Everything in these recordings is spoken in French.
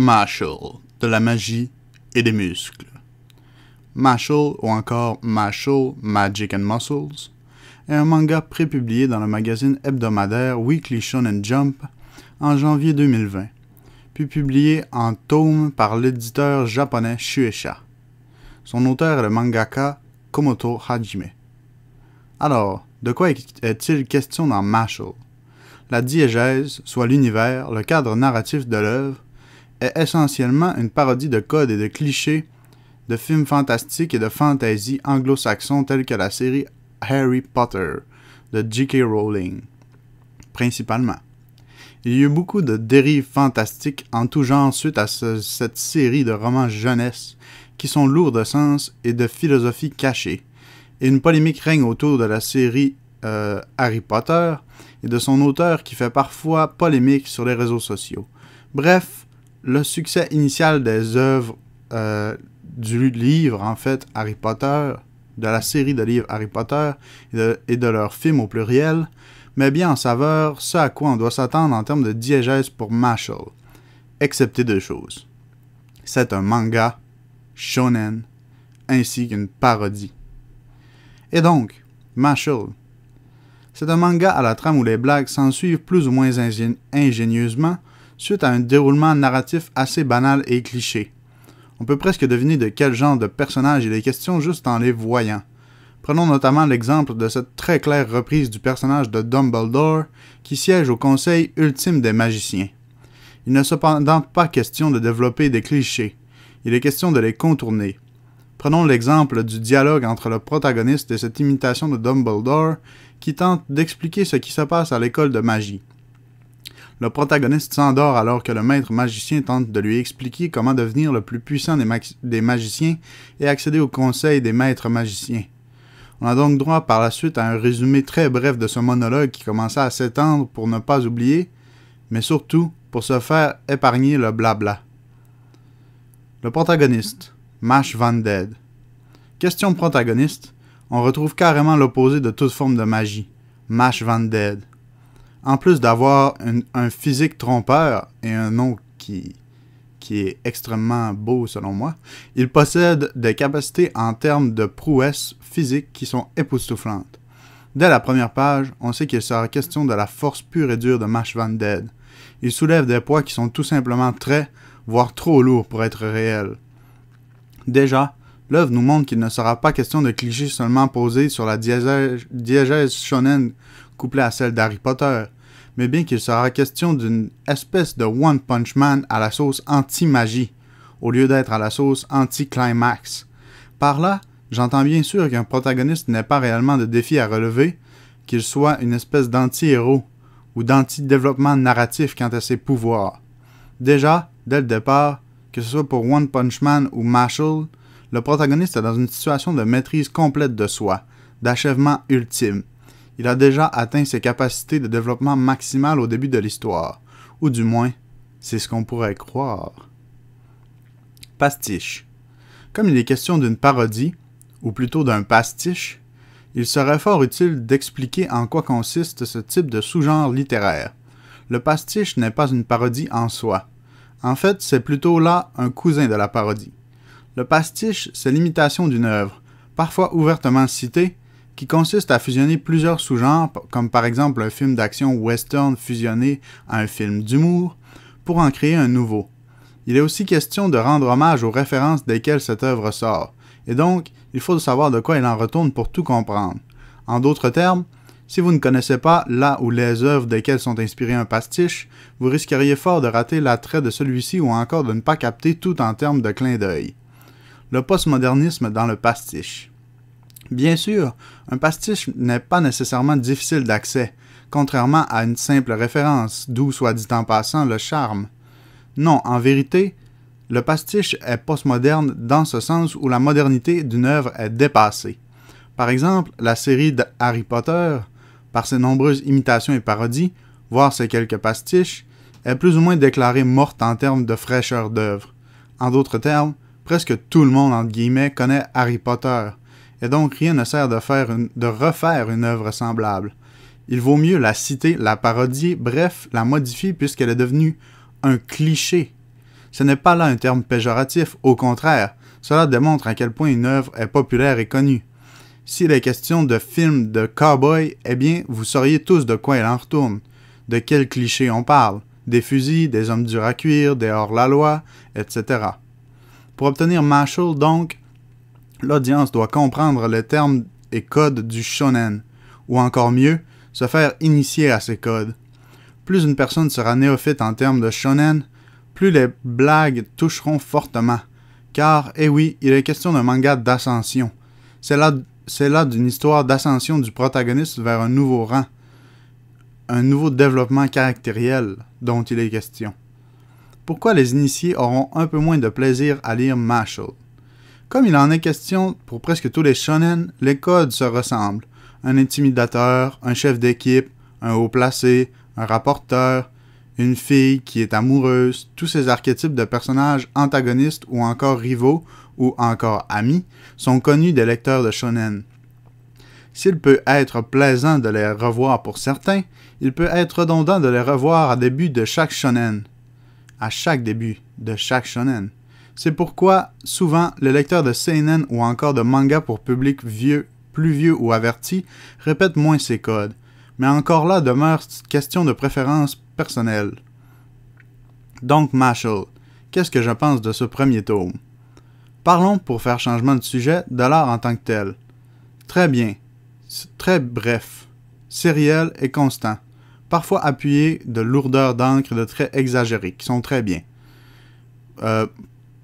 Marshall, de la magie et des muscles. Marshall ou encore Marshall, Magic and Muscles est un manga prépublié dans le magazine hebdomadaire Weekly Shonen Jump en janvier 2020, puis publié en tome par l'éditeur japonais Shueisha. Son auteur est le mangaka Komoto Hajime. Alors, de quoi est-il question dans Marshall La diégèse, soit l'univers, le cadre narratif de l'œuvre, est essentiellement une parodie de codes et de clichés de films fantastiques et de fantasy anglo-saxons tels que la série Harry Potter de J.K. Rowling, principalement. Il y eu beaucoup de dérives fantastiques en tout genre suite à cette série de romans jeunesse qui sont lourds de sens et de philosophie cachée, et une polémique règne autour de la série euh, Harry Potter et de son auteur qui fait parfois polémique sur les réseaux sociaux. Bref, le succès initial des œuvres euh, du livre, en fait, Harry Potter, de la série de livres Harry Potter et de, leurs films au pluriel, met bien en saveur ce à quoi on doit s'attendre en termes de diégèse pour Marshall, excepté deux choses. C'est un manga, shonen, ainsi qu'une parodie. Et donc, Marshall. C'est un manga à la trame où les blagues s'en suivent plus ou moins ingénieusement, suite à un déroulement narratif assez banal et cliché. On peut presque deviner de quel genre de personnage il est question juste en les voyant. Prenons notamment l'exemple de cette très claire reprise du personnage de Dumbledore qui siège au Conseil ultime des magiciens. Il n'est cependant pas question de développer des clichés, il est question de les contourner. Prenons l'exemple du dialogue entre le protagoniste et cette imitation de Dumbledore qui tente d'expliquer ce qui se passe à l'école de magie le protagoniste s'endort alors que le maître magicien tente de lui expliquer comment devenir le plus puissant des, magiciens et accéder au conseil des maîtres magiciens. On a donc droit par la suite à un résumé très bref de ce monologue qui commença à s'étendre pour ne pas oublier, mais surtout pour se faire épargner le blabla. Le protagoniste, Mash Van Dead. Question protagoniste, on retrouve carrément l'opposé de toute forme de magie, Mash Van Dead en plus d'avoir un, physique trompeur et un nom qui, qui est extrêmement beau selon moi, il possède des capacités en termes de prouesses physiques qui sont époustouflantes. Dès la première page, on sait qu'il sera question de la force pure et dure de Mash Van Dead. Il soulève des poids qui sont tout simplement très, voire trop lourds pour être réels. Déjà, l'œuvre nous montre qu'il ne sera pas question de clichés seulement posés sur la diégèse shonen couplée à celle d'Harry Potter, mais bien qu'il sera question d'une espèce de One Punch Man à la sauce anti-magie, au lieu d'être à la sauce anti-climax. Par là, j'entends bien sûr qu'un protagoniste n'est pas réellement de défi à relever, qu'il soit une espèce d'anti-héros ou d'anti-développement narratif quant à ses pouvoirs. Déjà, dès le départ, que ce soit pour One Punch Man ou Marshall, le protagoniste est dans une situation de maîtrise complète de soi, d'achèvement ultime il a déjà atteint ses capacités de développement maximales au début de l'histoire, ou du moins, c'est ce qu'on pourrait croire. Pastiche. Comme il est question d'une parodie, ou plutôt d'un pastiche, il serait fort utile d'expliquer en quoi consiste ce type de sous-genre littéraire. Le pastiche n'est pas une parodie en soi. En fait, c'est plutôt là un cousin de la parodie. Le pastiche, c'est l'imitation d'une œuvre, parfois ouvertement citée, qui consiste à fusionner plusieurs sous-genres, comme par exemple un film d'action western fusionné à un film d'humour, pour en créer un nouveau. Il est aussi question de rendre hommage aux références desquelles cette œuvre sort, et donc il faut savoir de quoi elle en retourne pour tout comprendre. En d'autres termes, si vous ne connaissez pas là ou les œuvres desquelles sont inspirées un pastiche, vous risqueriez fort de rater l'attrait de celui-ci ou encore de ne pas capter tout en termes de clin d'œil. Le postmodernisme dans le pastiche. Bien sûr, un pastiche n'est pas nécessairement difficile d'accès, contrairement à une simple référence, d'où soit dit en passant le charme. Non, en vérité, le pastiche est postmoderne dans ce sens où la modernité d'une œuvre est dépassée. Par exemple, la série de Harry Potter, par ses nombreuses imitations et parodies, voire ses quelques pastiches, est plus ou moins déclarée morte en termes de fraîcheur d'œuvre. En d'autres termes, presque tout le monde entre guillemets connaît Harry Potter, et donc rien ne sert de, faire de refaire une œuvre semblable. Il vaut mieux la citer, la parodier, bref, la modifier puisqu'elle est devenue un cliché. Ce n'est pas là un terme péjoratif, au contraire, cela démontre à quel point une œuvre est populaire et connue. Si est question de films de cow eh bien, vous sauriez tous de quoi il en retourne, de quel clichés on parle, des fusils, des hommes durs à cuire, des hors-la-loi, etc. Pour obtenir Marshall, donc, l'audience doit comprendre les termes et codes du shonen, ou encore mieux, se faire initier à ces codes. Plus une personne sera néophyte en termes de shonen, plus les blagues toucheront fortement, car, eh oui, il est question d'un manga d'ascension. C'est là, là d'une histoire d'ascension du protagoniste vers un nouveau rang, un nouveau développement caractériel dont il est question. Pourquoi les initiés auront un peu moins de plaisir à lire Marshall comme il en est question pour presque tous les shonen, les codes se ressemblent. Un intimidateur, un chef d'équipe, un haut placé, un rapporteur, une fille qui est amoureuse, tous ces archétypes de personnages antagonistes ou encore rivaux ou encore amis sont connus des lecteurs de shonen. S'il peut être plaisant de les revoir pour certains, il peut être redondant de les revoir à début de chaque shonen. À chaque début de chaque shonen. C'est pourquoi, souvent, les lecteurs de seinen ou encore de manga pour public vieux, plus vieux ou averti répète moins ces codes, mais encore là demeure question de préférence personnelle. Donc, Marshall, qu'est-ce que je pense de ce premier tome Parlons, pour faire changement de sujet, de l'art en tant que tel. Très bien, très bref, sériel et constant, parfois appuyé de lourdeur d'encre de traits exagérés, qui sont très bien. Euh,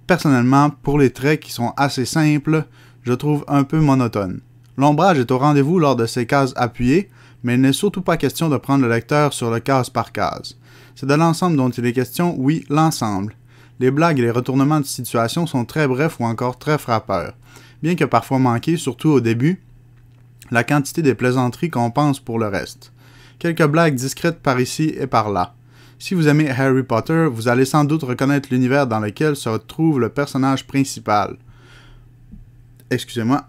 personnellement, pour les traits qui sont assez simples, je trouve un peu monotone. L'ombrage est au rendez-vous lors de ces cases appuyées, mais il n'est surtout pas question de prendre le lecteur sur le case par case. C'est de l'ensemble dont il est question, oui, l'ensemble. Les blagues et les retournements de situation sont très brefs ou encore très frappeurs. Bien que parfois manqués, surtout au début, la quantité des plaisanteries compense pour le reste. Quelques blagues discrètes par ici et par là. Si vous aimez Harry Potter, vous allez sans doute reconnaître l'univers dans lequel se trouve le personnage principal. Excusez-moi.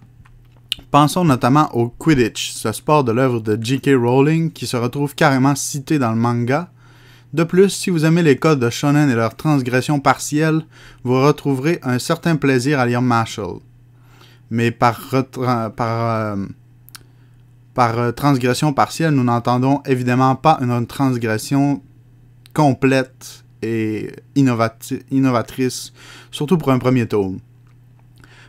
Pensons notamment au Quidditch, ce sport de l'œuvre de J.K. Rowling qui se retrouve carrément cité dans le manga. De plus, si vous aimez les codes de shonen et leurs transgressions partielles, vous retrouverez un certain plaisir à lire Marshall. Mais par, par, euh, par euh, transgression partielle, nous n'entendons évidemment pas une transgression complète et innovatrice, surtout pour un premier tome.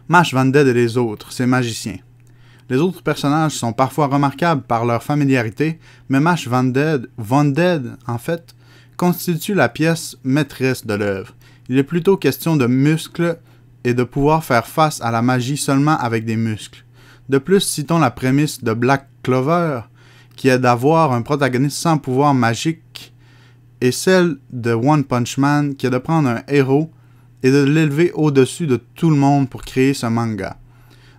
Mash Van Dead et les autres, ces magiciens. Les autres personnages sont parfois remarquables par leur familiarité, mais Mash Van Dead, en fait, constitue la pièce maîtresse de l'œuvre. Il est plutôt question de muscles et de pouvoir faire face à la magie seulement avec des muscles. De plus, citons la prémisse de Black Clover, qui est d'avoir un protagoniste sans pouvoir magique et celle de One Punch Man qui est de prendre un héros et de l'élever au-dessus de tout le monde pour créer ce manga.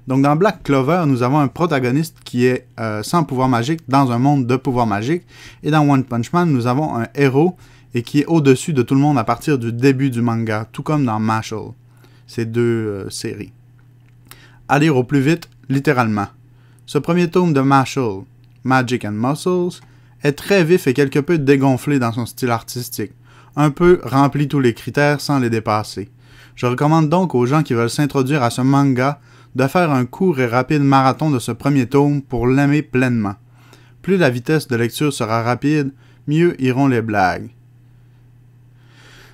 Donc dans Black Clover, nous avons un protagoniste qui est euh, sans pouvoir magique dans un monde de pouvoir magique. Et dans One Punch Man, nous avons un héros et qui est au-dessus de tout le monde à partir du début du manga, tout comme dans Marshall, ces deux euh, séries. À lire au plus vite, littéralement. Ce premier tome de Marshall, Magic and Muscles, est très vif et quelque peu dégonflé dans son style artistique, un peu rempli tous les critères sans les dépasser. Je recommande donc aux gens qui veulent s'introduire à ce manga de faire un court et rapide marathon de ce premier tome pour l'aimer pleinement. Plus la vitesse de lecture sera rapide, mieux iront les blagues.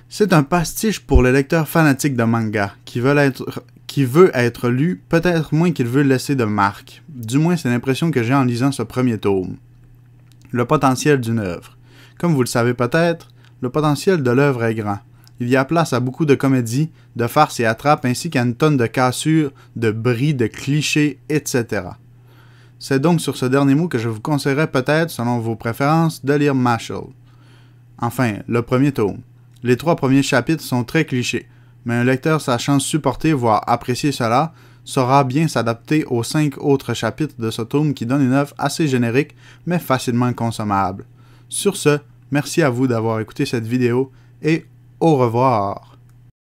C'est un pastiche pour les lecteurs fanatiques de manga qui veulent être qui veut être lu, peut-être moins qu'il veut laisser de marque. Du moins, c'est l'impression que j'ai en lisant ce premier tome le potentiel d'une œuvre. Comme vous le savez peut-être, le potentiel de l'œuvre est grand. Il y a place à beaucoup de comédies, de farces et attrapes ainsi qu'à une tonne de cassures, de bris, de clichés, etc. C'est donc sur ce dernier mot que je vous conseillerais peut-être, selon vos préférences, de lire Marshall. Enfin, le premier tome. Les trois premiers chapitres sont très clichés, mais un lecteur sachant supporter, voire apprécier cela, saura bien s'adapter aux cinq autres chapitres de ce tome qui donne une œuvre assez générique mais facilement consommable. Sur ce, merci à vous d'avoir écouté cette vidéo et au revoir!